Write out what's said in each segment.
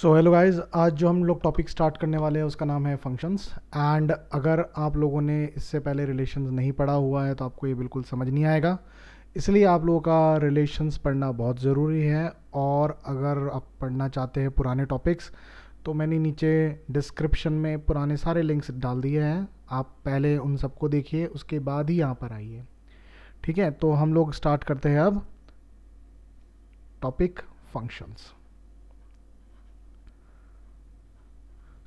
so hello guys आज जो हम लोग टॉपिक स्टार्ट करने वाले हैं उसका नाम है फंक्शंस एंड अगर आप लोगों ने इससे पहले रिलेशंस नहीं पढ़ा हुआ है तो आपको ये बिल्कुल समझ नहीं आएगा इसलिए आप लोगों का रिलेशंस पढ़ना बहुत ज़रूरी है और अगर आप पढ़ना चाहते हैं पुराने टॉपिक्स तो मैंने नीचे डिस्क्रिप्शन में पुराने सारे लिंक्स डाल दिए हैं आप पहले उन सबको देखिए उसके बाद ही यहाँ पर आइए ठीक है तो हम लोग स्टार्ट करते हैं अब topic functions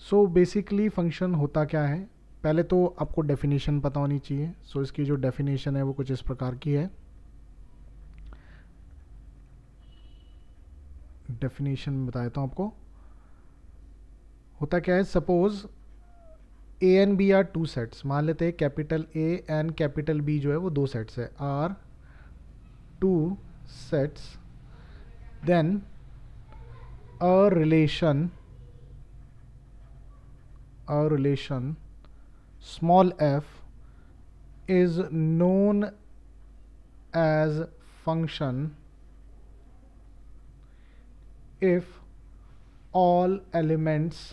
so basically function होता क्या है पहले तो आपको डेफिनेशन पता होनी चाहिए सो so, इसकी जो डेफिनेशन है वो कुछ इस प्रकार की है डेफिनेशन बता देता हूँ आपको होता क्या है suppose A and B are two sets मान लेते हैं capital A and capital B जो है वो दो सेट्स है are two sets then a relation a relation small f is known as function if all elements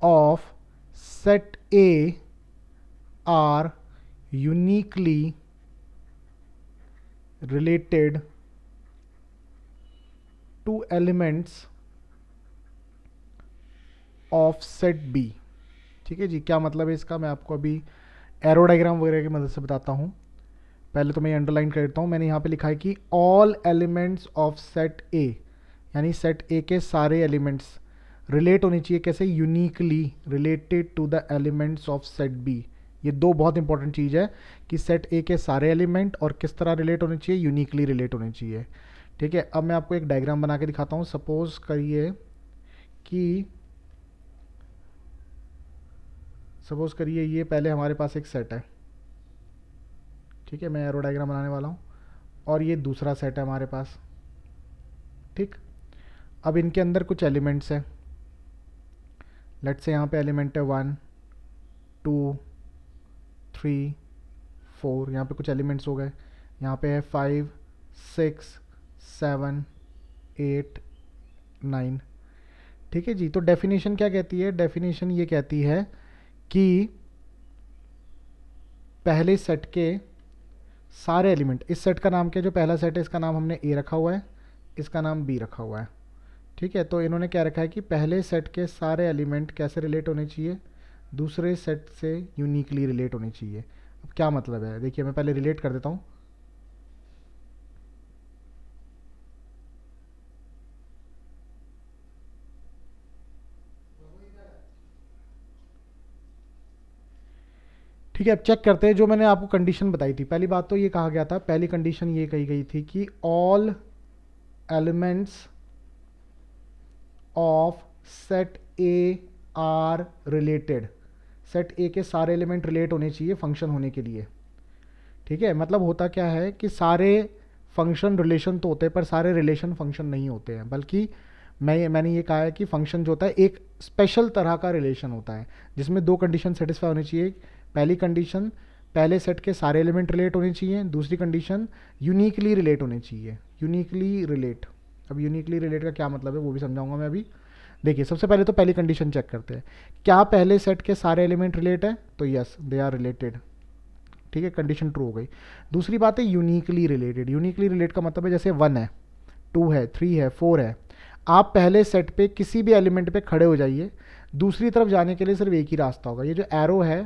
of set A are uniquely related to elements of set B ठीक है जी क्या मतलब है इसका मैं आपको अभी एरो वगैरह की मदद से बताता हूँ पहले तो मैं अंडरलाइन कर देता हूँ मैंने यहाँ पे लिखा है कि all elements of set A यानी सेट ए के सारे एलिमेंट्स रिलेट होने चाहिए कैसे uniquely related to the elements of set B ये दो बहुत इंपॉर्टेंट चीज़ है कि सेट ए के सारे एलिमेंट और किस तरह रिलेट होने चाहिए यूनिकली रिलेट होने चाहिए ठीक है अब मैं आपको एक डायग्राम बना के दिखाता हूँ सपोज करिए कि सपोज़ करिए ये पहले हमारे पास एक सेट है ठीक है मैं एरो डायग्राम बनाने वाला हूँ और ये दूसरा सेट है हमारे पास ठीक अब इनके अंदर कुछ एलिमेंट्स हैं लेट से यहाँ पे एलिमेंट है वन टू थ्री फोर यहाँ पे कुछ एलिमेंट्स हो गए यहाँ पे है five six seven eight nine ठीक है जी तो डेफिनेशन क्या कहती है डेफिनेशन ये कहती है कि पहले सेट के सारे एलिमेंट इस सेट का नाम क्या जो पहला सेट है इसका नाम हमने ए रखा हुआ है इसका नाम बी रखा हुआ है ठीक है तो इन्होंने क्या रखा है कि पहले सेट के सारे एलिमेंट कैसे रिलेट होने चाहिए दूसरे सेट से यूनिकली रिलेट होने चाहिए अब क्या मतलब है देखिए मैं पहले रिलेट कर देता हूँ ठीक है अब चेक करते हैं जो मैंने आपको कंडीशन बताई थी पहली बात तो ये कहा गया था पहली कंडीशन ये कही गई थी कि all elements of set A are related set A के सारे एलिमेंट रिलेट होने चाहिए फंक्शन होने के लिए ठीक है मतलब होता क्या है कि सारे फंक्शन रिलेशन तो होते हैं पर सारे रिलेशन फंक्शन नहीं होते हैं बल्कि मैं मैंने ये कहा है कि फंक्शन जो होता है एक स्पेशल तरह का रिलेशन होता है जिसमें दो कंडीशन सेटिस्फाई होनी चाहिए पहली कंडीशन पहले सेट के सारे एलिमेंट रिलेट होने चाहिए दूसरी कंडीशन यूनिकली रिलेट होने चाहिए यूनिकली रिलेट अब यूनिकली रिलेट का क्या मतलब है वो भी समझाऊंगा मैं अभी देखिए सबसे पहले तो पहली कंडीशन चेक करते हैं क्या पहले सेट के सारे एलिमेंट रिलेट है तो यस दे आर रिलेटेड ठीक है कंडीशन ट्रू हो गई दूसरी बात है यूनिकली रिलेटेड यूनिकली रिलेट का मतलब है जैसे वन है टू है थ्री है फोर है आप पहले सेट पे किसी भी एलिमेंट पे खड़े हो जाइए दूसरी तरफ जाने के लिए सिर्फ एक ही रास्ता होगा ये जो एरो है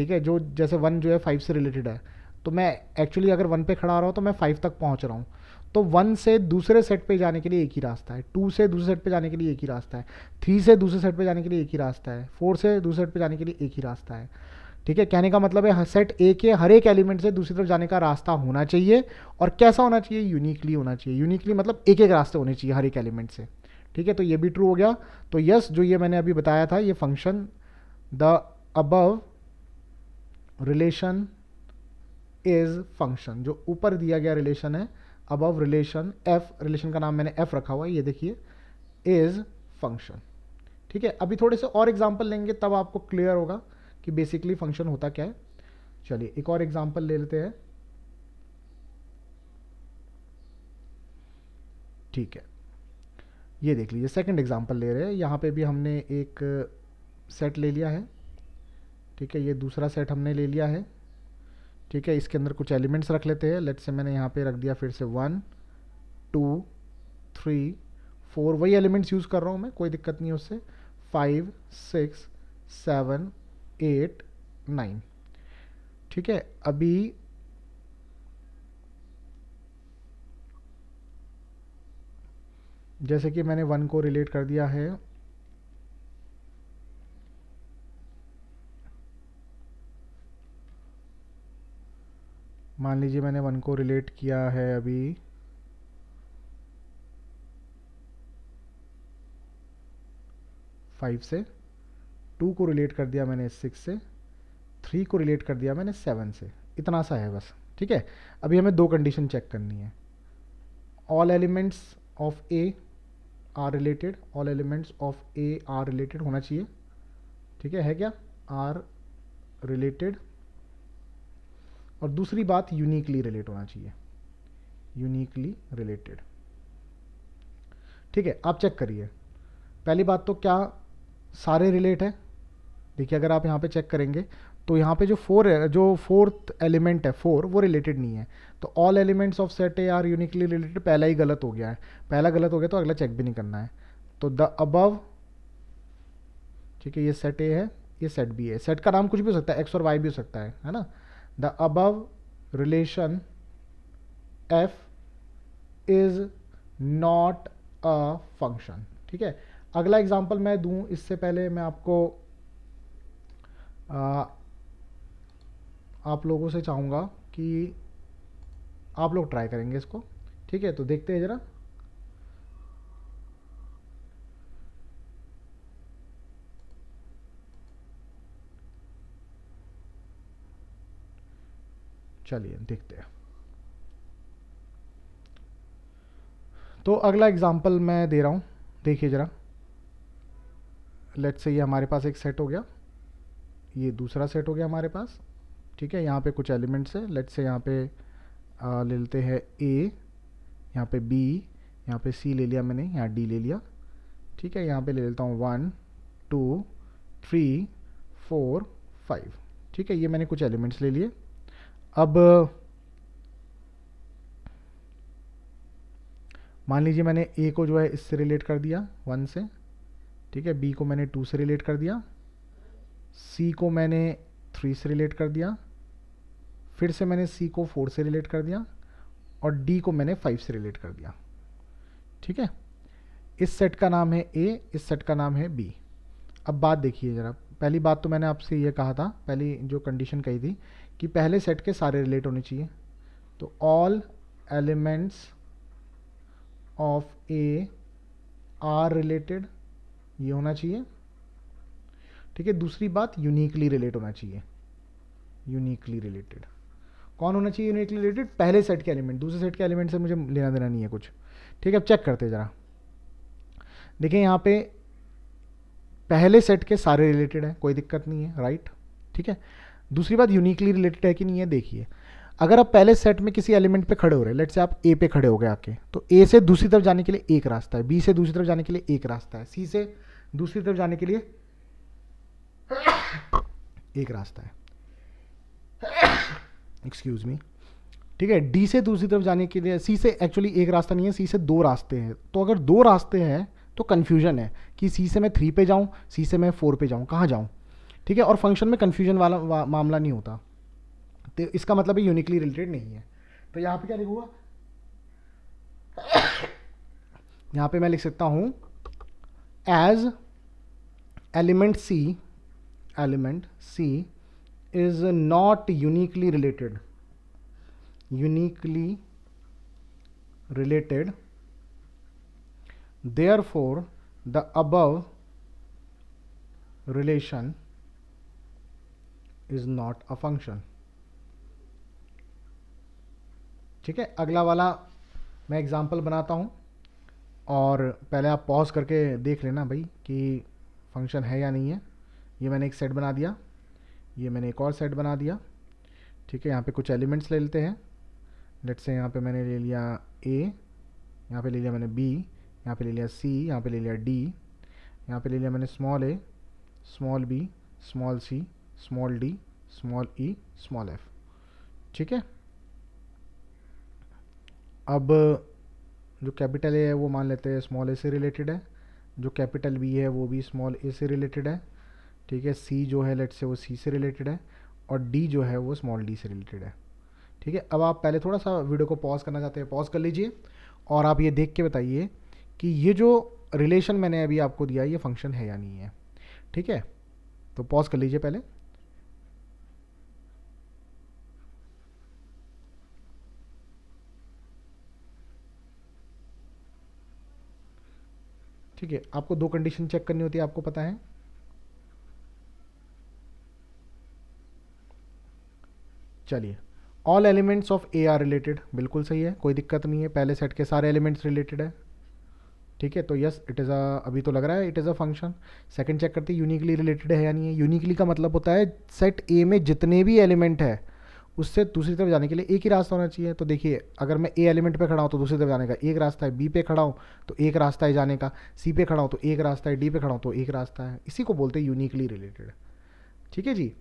ठीक है जो जैसे वन जो है फाइव से रिलेटेड है तो मैं एक्चुअली अगर वन पे खड़ा रहा हूँ तो मैं फाइव तक पहुँच रहा हूँ तो वन से दूसरे सेट पे जाने के लिए एक ही रास्ता है टू से दूसरे सेट पे जाने के लिए एक ही रास्ता है थ्री से दूसरे सेट पे जाने के लिए एक ही रास्ता है फोर से दूसरे सेट पे जाने के लिए एक ही रास्ता है ठीक है कहने का मतलब है सेट ए के हर एक एलिमेंट से दूसरी तरफ जाने का रास्ता होना चाहिए और कैसा होना चाहिए यूनिकली होना चाहिए यूनिकली मतलब एक एक रास्ते होने चाहिए हर एक एलिमेंट से ठीक है तो ये भी ट्रू हो गया तो यस जो ये मैंने अभी बताया था ये function the above relation is function जो ऊपर दिया गया रिलेशन है अबव रिलेशन एफ रिलेशन का नाम मैंने एफ रखा हुआ है ये देखिए इज फंक्शन ठीक है अभी थोड़े से और एग्जाम्पल लेंगे तब आपको क्लियर होगा कि बेसिकली फंक्शन होता क्या है चलिए एक और एग्जाम्पल ले लेते हैं ठीक है ये देख लीजिए सेकंड एग्जाम्पल ले रहे हैं यहाँ पे भी हमने एक सेट ले लिया है ठीक है ये दूसरा सेट हमने ले लिया है ठीक है इसके अंदर कुछ एलिमेंट्स रख लेते हैं लेट से मैंने यहाँ पे रख दिया फिर से वन टू थ्री फोर वही एलिमेंट्स यूज़ कर रहा हूँ मैं कोई दिक्कत नहीं है उससे five six seven eight nine ठीक है अभी जैसे कि मैंने वन को रिलेट कर दिया है मान लीजिए मैंने वन को रिलेट किया है अभी फाइव से टू को रिलेट कर दिया मैंने सिक्स से थ्री को रिलेट कर दिया मैंने सेवन से इतना सा है बस ठीक है अभी हमें दो कंडीशन चेक करनी है all elements of A are related all elements of A are related होना चाहिए ठीक है है क्या आर रिलेटेड और दूसरी बात यूनिकली रिलेट होना चाहिए यूनिकली रिलेटेड ठीक है आप चेक करिए पहली बात तो क्या सारे रिलेट है देखिए अगर आप यहाँ पे चेक करेंगे तो यहाँ पे जो फोर है जो फोर्थ एलिमेंट है फोर वो रिलेटेड नहीं है तो all elements of set A are uniquely related पहला ही गलत हो गया है पहला गलत हो गया तो अगला चेक भी नहीं करना है तो द अबव ठीक है ये सेट ए है ये सेट बी है सेट का नाम कुछ भी हो सकता है एक्स और वाई भी हो सकता है है ना The above relation f is not a function ठीक है अगला एग्जाम्पल मैं दूं इससे पहले मैं आपको आ, आप लोगों से चाहूँगा कि आप लोग ट्राई करेंगे इसको ठीक है तो देखते हैं ज़रा चलिए देखते हैं तो अगला एग्जाम्पल मैं दे रहा हूँ देखिए ज़रा लेट से ये हमारे पास एक सेट हो गया ये दूसरा सेट हो गया हमारे पास ठीक है यहाँ पे कुछ एलिमेंट्स है लेट से यहाँ पे ले लेते हैं ए यहाँ पे बी यहाँ पे सी ले लिया मैंने यहाँ डी ले लिया ठीक है यहाँ पे ले लेता हूँ one two three four five ठीक है ये मैंने कुछ एलिमेंट्स ले लिए अब मान लीजिए मैंने ए को जो है इससे रिलेट कर दिया वन से ठीक है बी को मैंने टू से रिलेट कर दिया सी को मैंने थ्री से रिलेट कर दिया फिर से मैंने सी को फोर से रिलेट कर दिया और डी को मैंने फाइव से रिलेट कर दिया ठीक है इस सेट का नाम है ए इस सेट का नाम है बी अब बात देखिए ज़रा पहली बात तो मैंने आपसे ये कहा था पहली जो कंडीशन कही थी कि पहले सेट के सारे रिलेट होने चाहिए तो all elements of A are related ये होना चाहिए ठीक है दूसरी बात यूनिकली रिलेट होना चाहिए यूनिकली रिलेटेड कौन होना चाहिए यूनिकली रिलेटेड पहले सेट के एलिमेंट दूसरे सेट के एलिमेंट से मुझे लेना देना नहीं है कुछ ठीक है अब चेक करते ज़रा देखिए यहाँ पे पहले सेट के सारे रिलेटेड हैं कोई दिक्कत नहीं है राइट ठीक है दूसरी बात यूनिकली रिलेटेड है कि नहीं है देखिए अगर आप पहले सेट में किसी एलिमेंट पे खड़े हो रहे हैं लेट से आप ए पे खड़े हो गए आके तो ए से दूसरी तरफ जाने के लिए एक रास्ता है बी से दूसरी तरफ जाने के लिए एक रास्ता है सी से दूसरी तरफ जाने के लिए एक रास्ता है एक्सक्यूज मी ठीक है डी से दूसरी तरफ जाने के लिए सी से एक्चुअली एक रास्ता नहीं है सी से दो रास्ते हैं तो अगर दो रास्ते हैं तो कन्फ्यूजन है कि सी से मैं थ्री पे जाऊँ सी से मैं फोर पे जाऊँ कहाँ जाऊँ ठीक है और फंक्शन में कन्फ्यूजन वाला वा, मामला नहीं होता तो इसका मतलब ये यूनिकली रिलेटेड नहीं है तो यहाँ पे क्या लिखूंगा यहाँ पे मैं लिख सकता हूँ as element C element C is not uniquely related related there therefore the above relation is not a function ठीक है अगला वाला मैं एग्ज़ाम्पल बनाता हूँ और पहले आप पॉज करके देख लेना भाई कि फंक्शन है या नहीं है ये मैंने एक सेट बना दिया ये मैंने एक और सेट बना दिया ठीक है यहाँ पे कुछ एलिमेंट्स ले लेते हैं लेट्स से यहाँ पे मैंने ले लिया ए यहाँ पे ले लिया मैंने बी यहाँ पे ले लिया सी यहाँ पे ले लिया डी यहाँ पे ले लिया मैंने small A small B small C small D small E small F ठीक है अब जो कैपिटल ए है वो मान लेते हैं स्मॉल ए से रिलेटेड है जो कैपिटल बी है वो भी स्मॉल ए से रिलेटेड है ठीक है सी जो है लेट से वो सी से रिलेटेड है और डी जो है वो स्मॉल डी से रिलेटेड है ठीक है अब आप पहले थोड़ा सा वीडियो को पॉज करना चाहते हैं पॉज कर लीजिए और आप ये देख के बताइए कि ये जो रिलेशन मैंने अभी आपको दिया ये फंक्शन है या नहीं है ठीक है तो पॉज कर लीजिए पहले ठीक है आपको दो कंडीशन चेक करनी होती है आपको पता है चलिए all elements of A are related बिल्कुल सही है कोई दिक्कत नहीं है पहले सेट के सारे एलिमेंट्स रिलेटेड है ठीक है तो यस इट इज़ अ अभी तो लग रहा है it is a function second check करते हैं यूनिकली रिलेटेड है या नहीं है यूनिकली का मतलब होता है सेट ए में जितने भी एलिमेंट है उससे दूसरी तरफ जाने के लिए एक ही रास्ता होना चाहिए तो देखिए अगर मैं ए एलिमेंट पे खड़ा हूँ तो दूसरी तरफ जाने का एक रास्ता है बी पे खड़ा हूँ तो एक रास्ता है जाने का सी पे खड़ा हूँ तो एक रास्ता है डी पे खड़ा हूँ तो एक रास्ता है इसी को बोलते हैं यूनिकली रिलेटेड ठीक है जी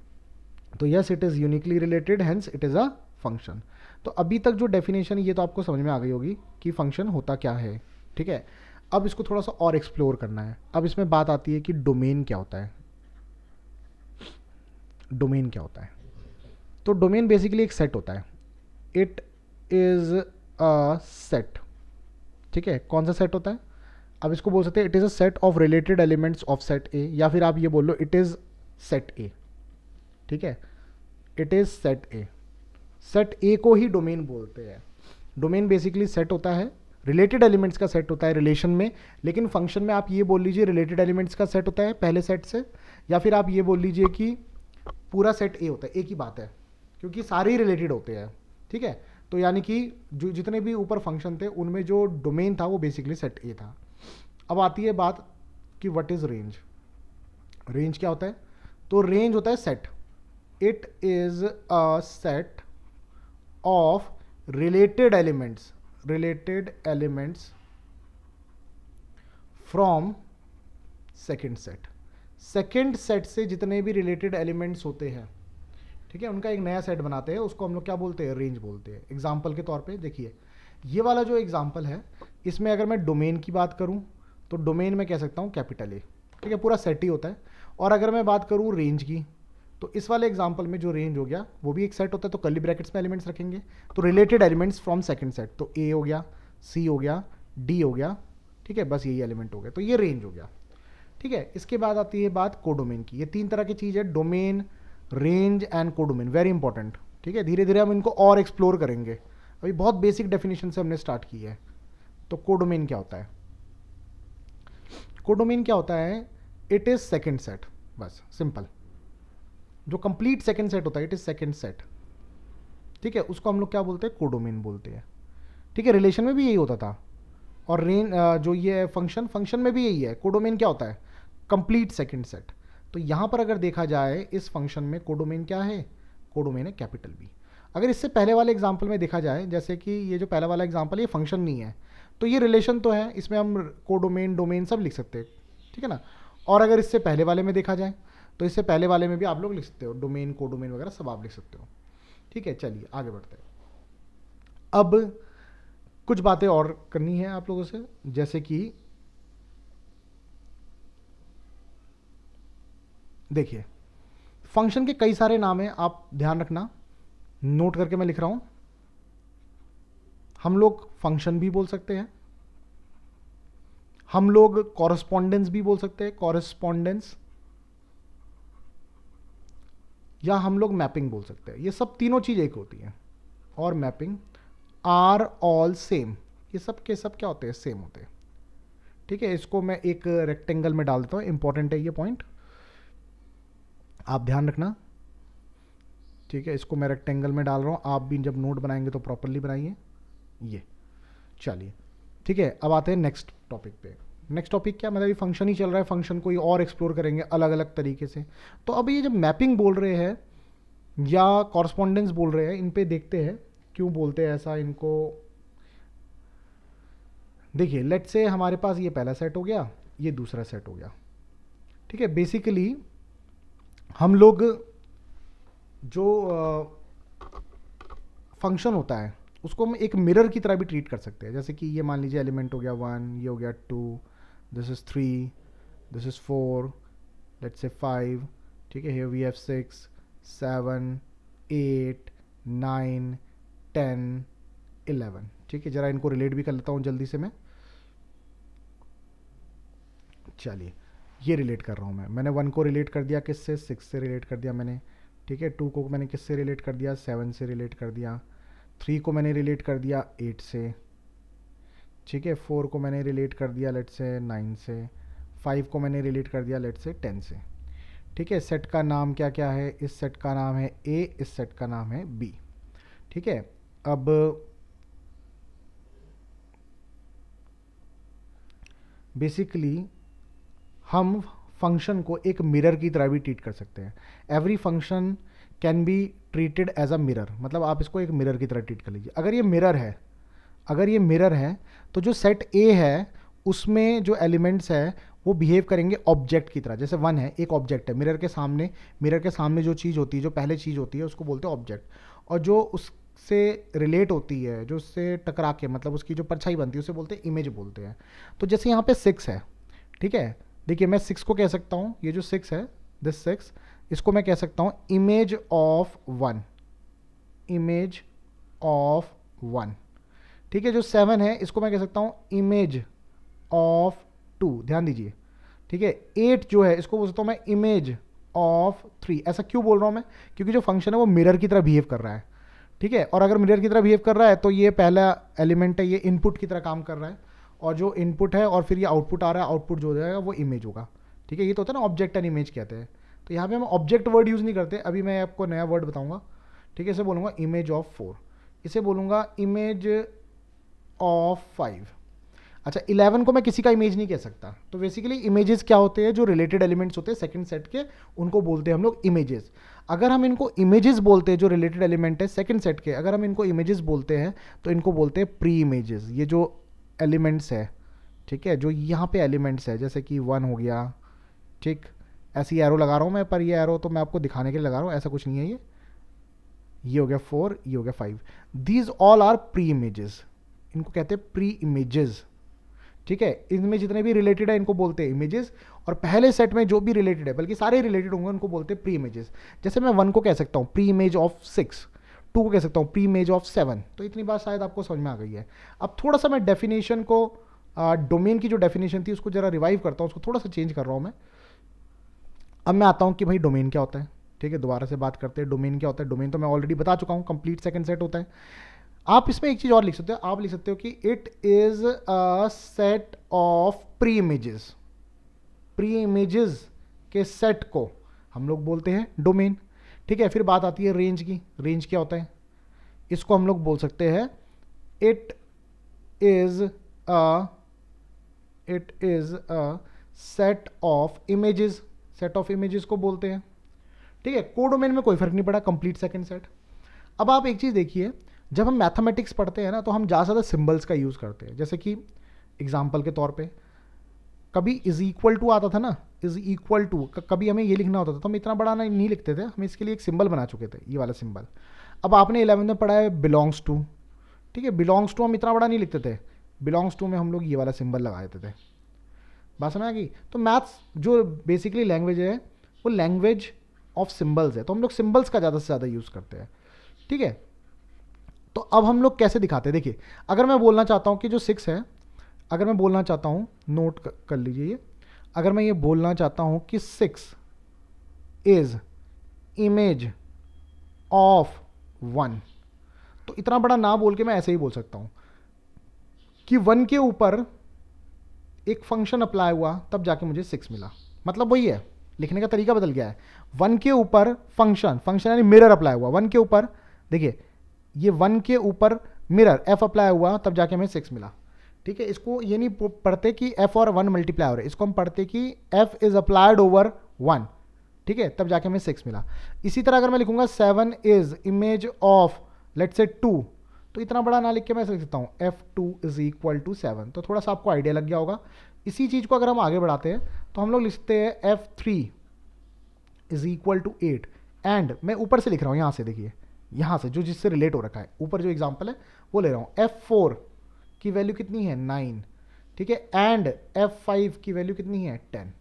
तो yes it is uniquely related hence it is a function तो अभी तक जो डेफिनेशन ये तो आपको समझ में आ गई होगी कि फंक्शन होता क्या है ठीक है अब इसको थोड़ा सा और एक्सप्लोर करना है अब इसमें बात आती है कि डोमेन क्या होता है डोमेन क्या होता है तो डोमेन बेसिकली एक सेट होता है इट इज़ अ सेट ठीक है कौन सा सेट होता है अब इसको बोल सकते हैं it is a set of related elements of set A या फिर आप ये बोल लो इट इज़ सेट ए ठीक है it is set A set A को ही डोमेन बोलते हैं डोमेन बेसिकली सेट होता है रिलेटेड एलिमेंट्स का सेट होता है रिलेशन में लेकिन फंक्शन में आप ये बोल लीजिए रिलेटेड एलिमेंट्स का सेट होता है पहले सेट से या फिर आप ये बोल लीजिए कि पूरा सेट ए होता है एक ही बात है क्योंकि सारे ही रिलेटेड होते हैं ठीक है तो यानी कि जो जितने भी ऊपर फंक्शन थे उनमें जो डोमेन था वो बेसिकली सेट ए था अब आती है बात कि व्हाट इज़ रेंज रेंज क्या होता है तो रेंज होता है set it is a set of related elements related elements from second set second set से जितने भी रिलेटेड एलिमेंट्स होते हैं ठीक है उनका एक नया सेट बनाते हैं उसको हम लोग क्या बोलते हैं रेंज बोलते हैं एग्जाम्पल के तौर पर देखिए ये वाला जो एग्जाम्पल है इसमें अगर मैं डोमेन की बात करूँ तो डोमेन में कह सकता हूँ कैपिटल ए ठीक है पूरा सेट ही होता है और अगर मैं बात करूँ रेंज की तो इस वाले एग्जाम्पल में जो रेंज हो गया वो भी एक सेट होता है तो कली ब्रैकेट्स में एलिमेंट्स रखेंगे तो related elements from second set तो ए हो गया सी हो गया डी हो गया ठीक है बस यही एलिमेंट हो गया तो ये रेंज हो गया ठीक है इसके बाद आती है बात कोडोमेन की ये तीन तरह की चीज़ है domain range and codomain very important ठीक है धीरे धीरे हम इनको और एक्सप्लोर करेंगे अभी बहुत बेसिक डेफिनेशन से हमने स्टार्ट की है तो कोडोमेन क्या होता है कोडोमेन क्या होता है इट इज़ सेकेंड सेट बस सिंपल जो कंप्लीट सेकेंड सेट होता है इट इज़ सेकेंड सेट ठीक है उसको हम लोग क्या बोलते हैं कोडोमेन बोलते हैं ठीक है रिलेशन में भी यही होता था और रेन जो ये फंक्शन फंक्शन में भी यही है कोडोमेन क्या होता है कंप्लीट सेकेंड सेट तो यहाँ पर अगर देखा जाए इस फंक्शन में कोडोमेन क्या है कोडोमेन है कैपिटल बी अगर इससे पहले वाले एग्जाम्पल में देखा जाए जैसे कि ये जो पहला वाला एग्जाम्पल ये फंक्शन नहीं है तो ये रिलेशन तो है इसमें हम कोडोमेन डोमेन सब लिख सकते हैं ठीक है ना और अगर इससे पहले वाले में देखा जाए तो इससे पहले वाले में भी आप लोग लिख सकते हो डोमेन कोडोमेन वगैरह सब आप लिख सकते हो ठीक है चलिए आगे बढ़ते हैं अब कुछ बातें और करनी है आप लोगों से जैसे कि देखिए फंक्शन के कई सारे नाम हैं आप ध्यान रखना नोट करके मैं लिख रहा हूं हम लोग फंक्शन भी बोल सकते हैं हम लोग कॉरेस्पॉन्डेंस भी बोल सकते हैं कॉरेस्पॉन्डेंस या हम लोग मैपिंग बोल सकते हैं ये सब तीनों चीज़ एक होती हैं और मैपिंग आर ऑल सेम ये सब के सब क्या होते हैं सेम होते हैं ठीक है इसको मैं एक रेक्टेंगल में डाल देता हूं इंपॉर्टेंट है ये पॉइंट आप ध्यान रखना ठीक है इसको मैं रेक्टेंगल में डाल रहा हूँ आप भी जब नोट बनाएंगे तो प्रॉपरली बनाइए ये चलिए ठीक है अब आते हैं नेक्स्ट टॉपिक पे नेक्स्ट टॉपिक क्या मतलब ये फंक्शन ही चल रहा है फंक्शन को ये और एक्सप्लोर करेंगे अलग अलग तरीके से तो अब ये जब मैपिंग बोल रहे हैं या कॉरस्पॉन्डेंस बोल रहे हैं इन पर देखते हैं क्यों बोलते हैं ऐसा इनको देखिए लेट से हमारे पास ये पहला सेट हो गया ये दूसरा सेट हो गया ठीक है बेसिकली हम लोग जो फंक्शन होता है उसको हम एक मिरर की तरह भी ट्रीट कर सकते हैं जैसे कि ये मान लीजिए एलिमेंट हो गया वन ये हो गया two this is three this is four let's say five ठीक है we have six seven eight nine ten eleven ठीक है ज़रा इनको रिलेट भी कर लेता हूँ जल्दी से मैं चलिए ये रिलेट कर रहा हूँ मैं मैंने वन को रिलेट कर दिया किससे सिक्स से रिलेट कर दिया मैंने ठीक है टू को मैंने किससे रिलेट कर दिया सेवन से रिलेट कर दिया थ्री को मैंने रिलेट कर दिया एट से ठीक है फोर को मैंने रिलेट कर दिया लेट से नाइन से फाइव को मैंने रिलेट कर दिया लेट से टेन से ठीक है सेट का नाम क्या क्या है इस सेट का नाम है ए इस सेट का नाम है बी ठीक है अब बेसिकली हम फंक्शन को एक मिरर की तरह भी ट्रीट कर सकते हैं every function can be treated as a mirror मतलब आप इसको एक मिरर की तरह ट्रीट कर लीजिए अगर ये मिरर है अगर ये मिरर है तो जो सेट ए है उसमें जो एलिमेंट्स है वो बिहेव करेंगे ऑब्जेक्ट की तरह जैसे वन है एक ऑब्जेक्ट है मिरर के सामने मिरर के सामने जो चीज़ होती है जो पहले चीज़ होती है उसको बोलते हैं ऑब्जेक्ट और जो उससे रिलेट होती है जो उससे टकरा के मतलब उसकी जो परछाई बनती है उसे बोलते हैं इमेज बोलते हैं तो जैसे यहाँ पे सिक्स है ठीक है देखिए मैं सिक्स को कह सकता हूँ ये जो सिक्स है दिस सिक्स इसको मैं कह सकता हूँ image of one image of one ठीक है जो सेवन है इसको मैं कह सकता हूँ इमेज ऑफ टू ध्यान दीजिए ठीक है एट जो है इसको बोल सकता हूँ मैं इमेज ऑफ थ्री ऐसा क्यों बोल रहा हूँ मैं क्योंकि जो फंक्शन है वो मिरर की तरह बिहेव कर रहा है ठीक है और अगर मिरर की तरह बिहेव कर रहा है तो ये पहला एलिमेंट है ये इनपुट की तरह काम कर रहा है और जो इनपुट है और फिर ये आउटपुट आ रहा है आउटपुट जो जाएगा वो इमेज होगा ठीक है ये तो होता है ना ऑब्जेक्ट एंड इमेज कहते हैं तो यहाँ पे हम ऑब्जेक्ट वर्ड यूज़ नहीं करते अभी मैं आपको नया वर्ड बताऊँगा ठीक है इसे बोलूँगा इमेज ऑफ फोर इसे बोलूँगा इमेज ऑफ फाइव अच्छा इलेवन को मैं किसी का इमेज नहीं कह सकता तो बेसिकली इमेजेस क्या होते हैं जो रिलेटेड एलिमेंट्स होते हैं सेकंड सेट के उनको बोलते हैं हम लोग इमेजेस अगर हम इनको इमेजेस बोलते हैं जो रिलेटेड एलिमेंट है सेकंड सेट के अगर हम इनको इमेजेस बोलते हैं तो इनको बोलते हैं प्री इमेजेस ये जो एलिमेंट्स है ठीक है जो यहाँ पे एलिमेंट्स है जैसे कि वन हो गया ठीक ऐसी एरो लगा रहा हूँ मैं पर ये एरो तो मैं आपको दिखाने के लिए लगा रहा हूँ ऐसा कुछ नहीं है ये ये हो गया फोर ये हो गया five these all are pre images इनको कहते हैं प्री इमेजेस ठीक है इनमें जितने भी रिलेटेड है इनको बोलते हैं इमेजेस और पहले सेट में जो भी रिलेटेड है बल्कि सारे रिलेटेड होंगे उनको बोलते हैं प्री इमेजेस जैसे मैं वन को कह सकता हूँ pre image of six two को कह सकता हूँ प्री मेज ऑफ सेवन तो इतनी बात शायद आपको समझ में आ गई है अब थोड़ा सा मैं डेफिनेशन को डोमेन uh, की जो डेफिनेशन थी उसको जरा रिवाइव करता हूँ उसको थोड़ा सा चेंज कर रहा हूँ मैं अब मैं आता हूँ कि भाई डोमेन क्या होता है ठीक है दोबारा से बात करते हैं डोमेन क्या होता है डोमेन तो मैं ऑलरेडी बता चुका हूँ कंप्लीट सेकंड सेट होता है आप इसमें एक चीज़ और लिख सकते हो आप लिख सकते हो कि it is a set of pre images pre images के सेट को हम लोग बोलते हैं डोमेन ठीक है फिर बात आती है रेंज की रेंज क्या होता है इसको हम लोग बोल सकते हैं it is a it is a set of images set of images को बोलते हैं ठीक है कोडोमेन में कोई फर्क नहीं पड़ा कंप्लीट सेकंड सेट अब आप एक चीज़ देखिए जब हम मैथमेटिक्स पढ़ते हैं ना तो हम ज़्यादा से ज़्यादा सिंबल्स का यूज़ करते हैं जैसे कि एग्जाम्पल के तौर पर कभी इज इक्वल टू आता था ना इज इक्वल टू कभी हमें ये लिखना होता था तो हम इतना बड़ा नहीं, लिखते थे हम इसके लिए एक सिंबल बना चुके थे ये वाला सिंबल अब आपने इलेवन में पढ़ा है बिलोंग्स टू ठीक है बिलोंग्स टू हम इतना बड़ा नहीं लिखते थे बिलोंग्स टू में हम लोग ये वाला सिंबल लगा देते थे बात समझ आ तो मैथ्स जो बेसिकली लैंग्वेज है वो लैंग्वेज ऑफ सिंबल्स है तो हम लोग सिंबल्स का ज़्यादा से ज़्यादा यूज़ करते हैं ठीक है तो अब हम लोग कैसे दिखाते हैं देखिए अगर मैं बोलना चाहता हूँ कि जो सिक्स है अगर मैं बोलना चाहता हूँ नोट कर लीजिए ये अगर मैं ये बोलना चाहता हूँ कि six is image of one तो इतना बड़ा ना बोल के मैं ऐसे ही बोल सकता हूँ कि वन के ऊपर एक फंक्शन अप्लाई हुआ तब जाके मुझे सिक्स मिला मतलब वही है लिखने का तरीका बदल गया है वन के ऊपर फंक्शन फंक्शन यानी मिरर अप्लाई हुआ वन के ऊपर देखिए ये वन के ऊपर मिरर एफ अप्लाई हुआ तब जाके हमें सिक्स मिला ठीक है इसको ये नहीं पढ़ते कि एफ और वन मल्टीप्लाई हो रहा है इसको हम पढ़ते कि F is applied over one ठीक है तब जाके हमें सिक्स मिला इसी तरह अगर मैं लिखूंगा seven is image of let's say two तो इतना बड़ा ना लिख के मैं लिख सकता हूँ F two is equal to seven तो थोड़ा सा आपको आइडिया लग गया होगा इसी चीज़ को अगर हम आगे बढ़ाते हैं तो हम लोग लिखते हैं F three is equal to eight and मैं ऊपर से लिख रहा हूँ यहाँ से देखिए यहाँ से जो जिससे रिलेट हो रखा है ऊपर जो एग्जाम्पल है वो ले रहा हूँ एफ फोर की वैल्यू कितनी है नाइन ठीक है एंड एफ फाइव की वैल्यू कितनी है टेन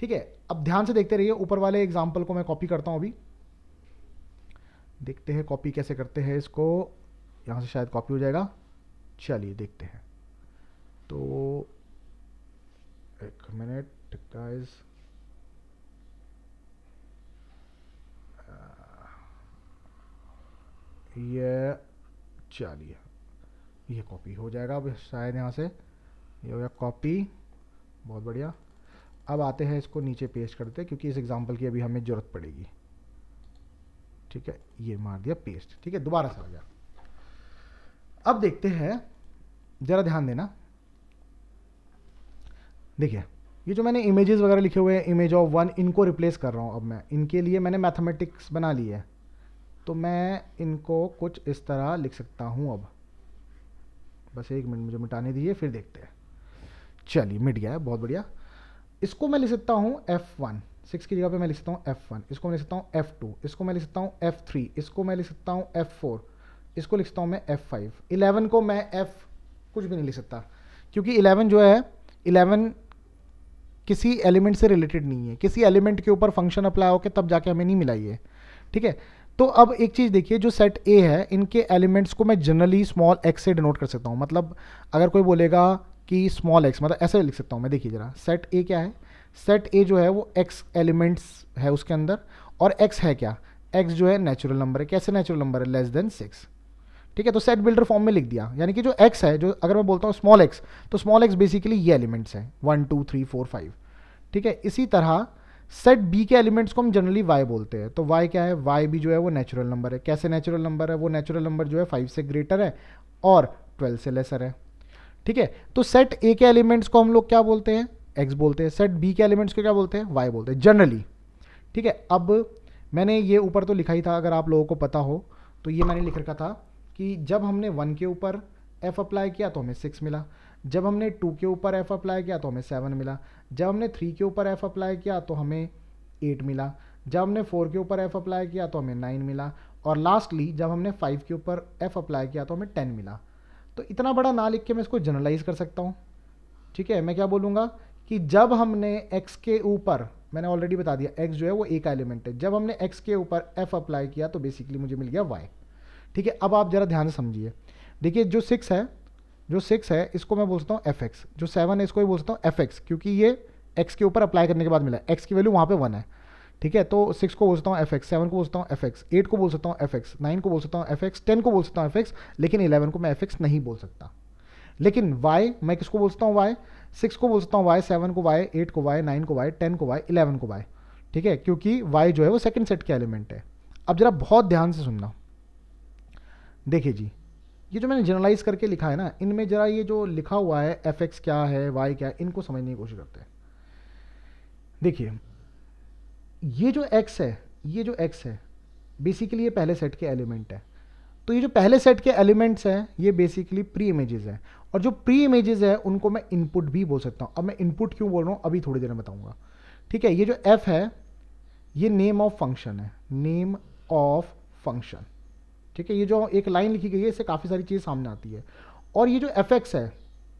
ठीक है अब ध्यान से देखते रहिए ऊपर वाले एग्जाम्पल को मैं कॉपी करता हूँ अभी देखते हैं कॉपी कैसे करते हैं इसको यहाँ से शायद कॉपी हो जाएगा चलिए देखते हैं तो एक मिनट गाइस uh, ये चलिए ये कॉपी हो जाएगा अब शायद यहाँ से ये हो गया कॉपी बहुत बढ़िया अब आते हैं इसको नीचे पेस्ट करते हैं क्योंकि इस एग्जाम्पल की अभी हमें ज़रूरत पड़ेगी ठीक है ये मार दिया पेस्ट ठीक है दोबारा से आ गया अब देखते हैं ज़रा ध्यान देना देखिए ये जो मैंने इमेजेस वगैरह लिखे हुए हैं इमेज ऑफ वन इनको रिप्लेस कर रहा हूँ अब मैं इनके लिए मैंने मैथमेटिक्स बना ली है तो मैं इनको कुछ इस तरह लिख सकता हूँ अब बस एक मिनट मुझे मिटाने दीजिए फिर देखते हैं चलिए मिट गया है बहुत बढ़िया इसको मैं लिख सकता हूँ एफ वन सिक्स की जगह पे मैं लिख सकता हूँ एफ वन इसको मैं लिख सकता हूँ एफ टू इसको मैं लिख सकता हूँ एफ थ्री इसको मैं लिख सकता हूँ एफ फोर इसको लिख सकता हूँ मैं एफ फाइव इलेवन को मैं एफ कुछ भी नहीं लिख सकता क्योंकि इलेवन जो है इलेवन किसी एलिमेंट से रिलेटेड नहीं है किसी एलिमेंट के ऊपर फंक्शन अप्लाई होकर तब जाके हमें नहीं मिला ये ठीक है तो अब एक चीज़ देखिए जो सेट ए है इनके एलिमेंट्स को मैं जनरली स्मॉल एक्स से डिनोट कर सकता हूँ मतलब अगर कोई बोलेगा कि स्मॉल एक्स मतलब ऐसे लिख सकता हूँ मैं देखिए ज़रा सेट ए क्या है सेट ए जो है वो एक्स एलिमेंट्स है उसके अंदर और एक्स है क्या एक्स जो है नेचुरल नंबर है कैसे नेचुरल नंबर है लेस देन सिक्स ठीक है तो सेट बिल्डर फॉर्म में लिख दिया यानी कि जो एक्स है जो अगर मैं बोलता हूँ स्मॉल एक्स तो स्मॉल एक्स बेसिकली ये एलिमेंट्स हैं one two three four five ठीक है इसी तरह सेट बी के एलिमेंट्स को हम जनरली वाई बोलते हैं तो वाई क्या है वाई भी जो है वो नेचुरल नंबर है कैसे नेचुरल नंबर है वो नेचुरल नंबर जो है फाइव से ग्रेटर है और ट्वेल्व से लेसर है ठीक है तो सेट ए के एलिमेंट्स को हम लोग क्या बोलते हैं एक्स बोलते हैं सेट बी के एलिमेंट्स को क्या बोलते हैं वाई बोलते हैं जनरली ठीक है अब मैंने ये ऊपर तो लिखा ही था अगर आप लोगों को पता हो तो ये मैंने लिख रखा था कि जब हमने वन के ऊपर एफ अप्लाई किया तो हमें सिक्स मिला जब हमने टू के ऊपर एफ अप्लाई किया तो हमें सेवन मिला जब हमने थ्री के ऊपर एफ अप्लाई किया तो हमें एट मिला जब हमने फोर के ऊपर एफ अप्लाई किया तो हमें नाइन मिला और लास्टली जब हमने फाइव के ऊपर एफ अप्लाई किया तो हमें टेन मिला तो इतना बड़ा ना लिख के मैं इसको जनरलाइज कर सकता हूँ ठीक है मैं क्या बोलूँगा कि जब हमने एक्स के ऊपर मैंने ऑलरेडी बता दिया एक्स जो है वो एक एलिमेंट है जब हमने एक्स के ऊपर एफ अप्लाई किया तो बेसिकली मुझे मिल गया वाई ठीक है अब आप ज़रा ध्यान से समझिए देखिए जो सिक्स है जो सिक्स है इसको मैं बोलता हूँ एफ एक्स जो सेवन है इसको भी बोलता हूँ एफ एक्स क्योंकि ये एक्स के ऊपर अप्लाई करने के बाद मिला एक्स की वैल्यू वहाँ पे वन है ठीक है तो सिक्स को बोलता हूँ एफ एक्स सेवन को बोलता हूँ एफ एक्स एट को बोल सकता हूँ एफ एक्स नाइन को बोल सकता हूँ एफ एक्स टेन को बोल सकता हूँ एफ एक्स लेकिन इलेवन को मैं एफ एक्स नहीं बोल सकता लेकिन वाई मैं किसको बोल सकता हूँ वाई सिक्स को बोल सकता हूँ वाई सेवन को वाई एट को वाई नाइन को वाई टेन को वाई इलेवन को वाई ठीक है क्योंकि वाई जो है वो सेकेंड सेट के एलिमेंट है अब जरा बहुत ध्यान से सुनना देखिए जी ये जो मैंने जनरलाइज करके लिखा है ना इनमें ज़रा ये जो लिखा हुआ है एफ एक्स क्या है वाई क्या है इनको समझने की कोशिश करते हैं देखिए ये जो एक्स है ये जो एक्स है बेसिकली ये पहले सेट के एलिमेंट है तो ये जो पहले सेट के एलिमेंट्स हैं ये बेसिकली प्री इमेजेस हैं और जो प्री इमेजेस हैं उनको मैं इनपुट भी बोल सकता हूँ अब मैं इनपुट क्यों बोल रहा हूँ अभी थोड़ी देर में बताऊँगा ठीक है ये जो एफ है ये नेम ऑफ फंक्शन है नेम ऑफ फंक्शन ठीक है ये जो एक लाइन लिखी गई है इससे काफ़ी सारी चीज़ सामने आती है और ये जो एफ एक्स है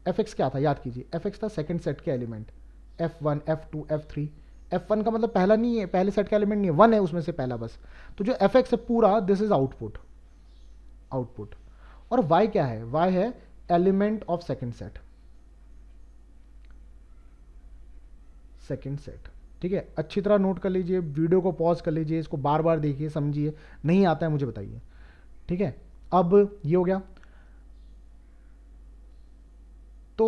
एफ एक्स क्या था याद कीजिए एफ एक्स था सेकेंड सेट के element F one F two F three F one का मतलब पहला नहीं है पहले सेट का एलिमेंट नहीं है वन है उसमें से पहला बस तो जो एफ एक्स है पूरा दिस इज आउटपुट आउटपुट और वाई क्या है वाई है element of second set second set ठीक है अच्छी तरह नोट कर लीजिए वीडियो को पॉज कर लीजिए इसको बार बार देखिए समझिए नहीं आता है मुझे बताइए ठीक है अब ये हो गया तो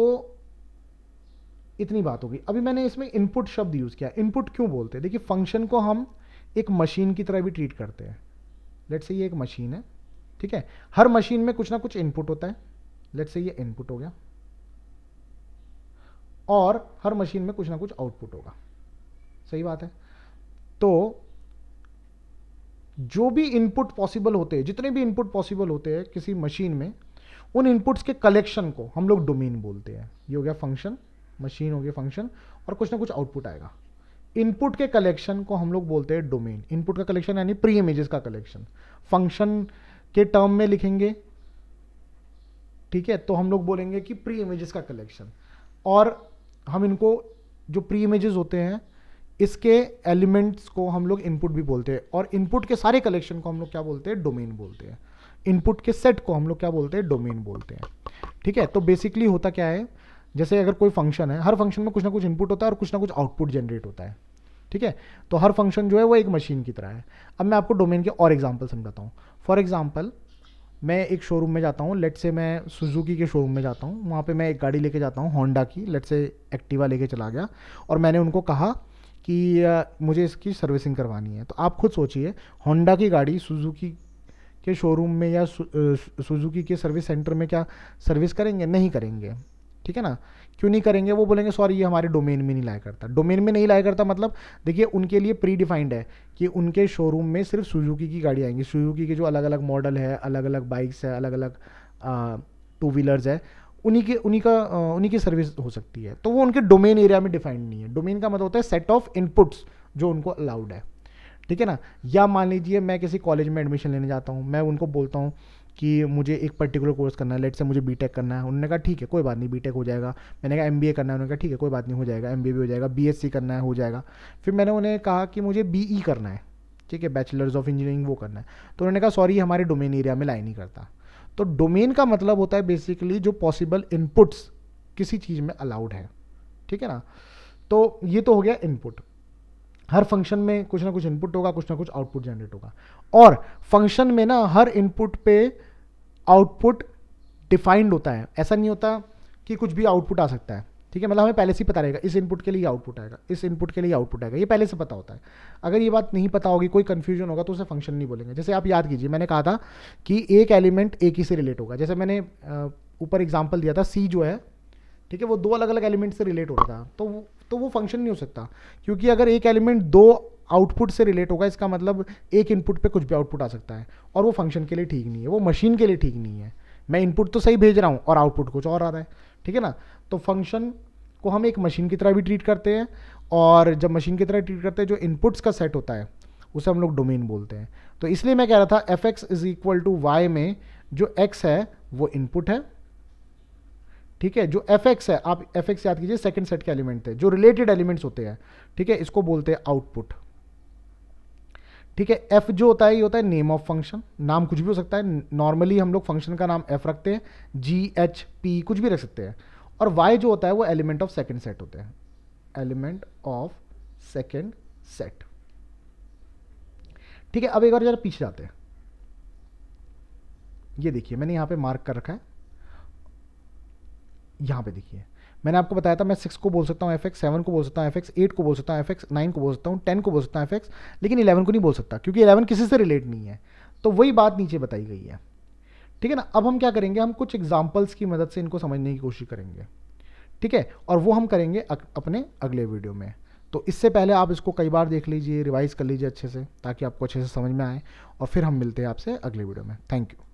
इतनी बात हो गई अभी मैंने इसमें इनपुट शब्द यूज़ किया इनपुट क्यों बोलते हैं देखिए फंक्शन को हम एक मशीन की तरह भी ट्रीट करते हैं लेट से ये एक मशीन है ठीक है हर मशीन में कुछ ना कुछ इनपुट होता है लेट से ये इनपुट हो गया और हर मशीन में कुछ ना कुछ आउटपुट होगा सही बात है तो जो भी इनपुट पॉसिबल होते हैं जितने भी इनपुट पॉसिबल होते हैं किसी मशीन में उन इनपुट्स के कलेक्शन को हम लोग डोमेन बोलते हैं ये हो गया फंक्शन मशीन हो गया फंक्शन और कुछ ना कुछ आउटपुट आएगा इनपुट के कलेक्शन को हम लोग बोलते हैं डोमेन इनपुट का कलेक्शन यानी प्री इमेजेस का कलेक्शन फंक्शन के टर्म में लिखेंगे ठीक है तो हम लोग बोलेंगे कि प्री इमेजेस का कलेक्शन और हम इनको जो प्री इमेजेस होते हैं इसके एलिमेंट्स को हम लोग इनपुट भी बोलते हैं और इनपुट के सारे कलेक्शन को हम लोग क्या बोलते हैं डोमेन बोलते हैं इनपुट के सेट को हम लोग क्या बोलते हैं डोमेन बोलते हैं ठीक है तो बेसिकली होता क्या है जैसे अगर कोई फंक्शन है हर फंक्शन में कुछ ना कुछ इनपुट होता है और कुछ ना कुछ आउटपुट जनरेट होता है ठीक है तो हर फंक्शन जो है वो एक मशीन की तरह है अब मैं आपको डोमेन के और एग्जाम्पल समझाता हूँ फॉर एग्जाम्पल मैं एक शोरूम में जाता हूँ लेट से मैं सुजुकी के शोरूम में जाता हूँ वहाँ पे मैं एक गाड़ी लेके जाता हूँ होंडा की लेट से एक्टिवा लेके चला गया और मैंने उनको कहा कि आ, मुझे इसकी सर्विसिंग करवानी है तो आप खुद सोचिए होंडा की गाड़ी सुजुकी के शोरूम में या सु, सुजुकी के सर्विस सेंटर में क्या सर्विस करेंगे नहीं करेंगे ठीक है ना क्यों नहीं करेंगे वो बोलेंगे सॉरी ये हमारे डोमेन में नहीं लाया करता डोमेन में नहीं लाया करता मतलब देखिए उनके लिए प्री डिफाइंड है कि उनके शोरूम में सिर्फ सुजुकी की गाड़ी आएंगी सुजुकी के जो अलग अलग मॉडल है अलग अलग बाइक्स है अलग अलग टू व्हीलर्स है उन्हीं के उन्हीं का उन्हीं की सर्विस हो सकती है तो वो उनके डोमेन एरिया में डिफाइंड नहीं है डोमेन का मतलब होता है सेट ऑफ इनपुट्स जो उनको अलाउड है ठीक है ना या मान लीजिए मैं किसी कॉलेज में एडमिशन लेने जाता हूँ मैं उनको बोलता हूँ कि मुझे एक पर्टिकुलर कोर्स करना है लेट से मुझे बीटेक करना है उन्होंने कहा ठीक है कोई बात नहीं बीटेक हो जाएगा मैंने कहा एमबीए करना है उन्होंने कहा ठीक है कोई बात नहीं हो जाएगा एमबीए भी हो जाएगा बीएससी करना है हो जाएगा फिर मैंने उन्हें कहा कि मुझे बीई e करना है ठीक है बैचलर्स ऑफ इंजीनियरिंग वो करना है तो उन्होंने कहा सॉरी हमारे डोमेन एरिया में लाई नहीं करता तो डोमेन का मतलब होता है बेसिकली जो पॉसिबल इनपुट्स किसी चीज़ में अलाउड है ठीक है ना तो ये तो हो गया इनपुट हर फंक्शन में कुछ ना कुछ इनपुट होगा कुछ ना कुछ आउटपुट जनरेट होगा और फंक्शन में ना हर इनपुट पे आउटपुट डिफाइंड होता है ऐसा नहीं होता कि कुछ भी आउटपुट आ सकता है ठीक है मतलब हमें पहले से ही पता रहेगा इस इनपुट के लिए आउटपुट आएगा इस इनपुट के लिए आउटपुट आएगा ये पहले से पता होता है अगर ये बात नहीं पता होगी कोई कन्फ्यूजन होगा तो उसे फंक्शन नहीं बोलेंगे जैसे आप याद कीजिए मैंने कहा था कि एक एलिमेंट एक ही से रिलेट होगा जैसे मैंने ऊपर एग्जाम्पल दिया था सी जो है ठीक है वो दो अलग अलग एलिमेंट से रिलेट हो रहा था तो वो तो वो फंक्शन नहीं हो सकता क्योंकि अगर एक एलिमेंट दो आउटपुट से रिलेट होगा इसका मतलब एक इनपुट पे कुछ भी आउटपुट आ सकता है और वो फंक्शन के लिए ठीक नहीं है वो मशीन के लिए ठीक नहीं है मैं इनपुट तो सही भेज रहा हूँ और आउटपुट कुछ और आ रहा है ठीक है ना तो फंक्शन को हम एक मशीन की तरह भी ट्रीट करते हैं और जब मशीन की तरह ट्रीट करते हैं जो इनपुट्स का सेट होता है उसे हम लोग डोमेन बोलते हैं तो इसलिए मैं कह रहा था F X is equal to Y में जो एक्स है वो इनपुट है ठीक है जो एफ एक्स है आप एफ एक्स याद कीजिए सेकंड सेट के एलिमेंट थे जो रिलेटेड एलिमेंट्स होते हैं ठीक है इसको बोलते हैं आउटपुट ठीक है एफ जो होता है ये होता है नेम ऑफ फंक्शन नाम कुछ भी हो सकता है नॉर्मली हम लोग फंक्शन का नाम एफ रखते हैं जी एच पी कुछ भी रख सकते हैं और वाई जो होता है वो एलिमेंट ऑफ सेकेंड सेट होते हैं एलिमेंट ऑफ सेकेंड सेट ठीक है अब एक बार जरा पीछे जाते हैं ये देखिए मैंने यहां पे मार्क कर रखा है यहां पे देखिए मैंने आपको बताया था मैं सिक्स को बोल सकता हूँ एफ एक्स सेवन को बोल सकता हूँ एफ एक्स एट को बोल सकता हूँ एफ एक्स नाइन को बोल सकता हूँ टेन को बोल सकता हूँ एफ एक्स लेकिन इलेवन को नहीं बोल सकता क्योंकि इलेवन किसी से रिलेट नहीं है तो वही बात नीचे बताई गई है ठीक है ना अब हम क्या करेंगे हम कुछ एग्जाम्पल्स की मदद से इनको समझने की कोशिश करेंगे ठीक है और वो हम करेंगे अपने अगले वीडियो में तो इससे पहले आप इसको कई बार देख लीजिए रिवाइज़ कर लीजिए अच्छे से ताकि आपको अच्छे से समझ में आए और फिर हम मिलते हैं आपसे अगले वीडियो में थैंक यू